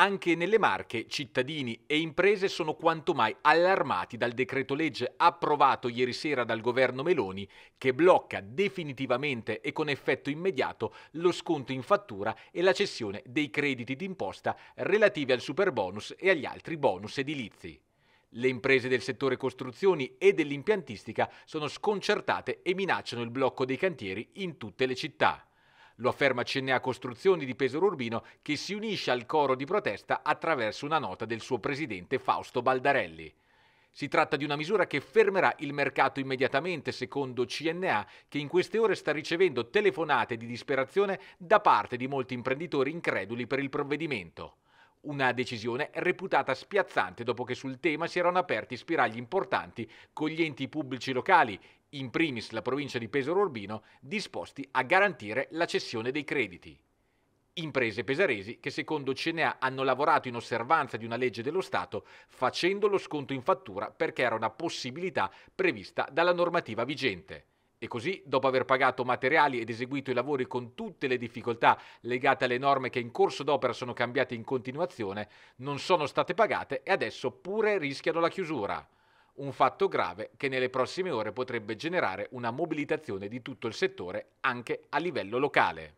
Anche nelle Marche cittadini e imprese sono quanto mai allarmati dal decreto legge approvato ieri sera dal governo Meloni che blocca definitivamente e con effetto immediato lo sconto in fattura e la cessione dei crediti d'imposta relativi al superbonus e agli altri bonus edilizi. Le imprese del settore costruzioni e dell'impiantistica sono sconcertate e minacciano il blocco dei cantieri in tutte le città. Lo afferma CNA Costruzioni di Pesaro Urbino che si unisce al coro di protesta attraverso una nota del suo presidente Fausto Baldarelli. Si tratta di una misura che fermerà il mercato immediatamente, secondo CNA, che in queste ore sta ricevendo telefonate di disperazione da parte di molti imprenditori increduli per il provvedimento. Una decisione reputata spiazzante dopo che sul tema si erano aperti spiragli importanti con gli enti pubblici locali, in primis la provincia di Pesaro Urbino, disposti a garantire la cessione dei crediti imprese pesaresi che secondo CNA hanno lavorato in osservanza di una legge dello Stato facendo lo sconto in fattura perché era una possibilità prevista dalla normativa vigente. E così, dopo aver pagato materiali ed eseguito i lavori con tutte le difficoltà legate alle norme che in corso d'opera sono cambiate in continuazione, non sono state pagate e adesso pure rischiano la chiusura. Un fatto grave che nelle prossime ore potrebbe generare una mobilitazione di tutto il settore anche a livello locale.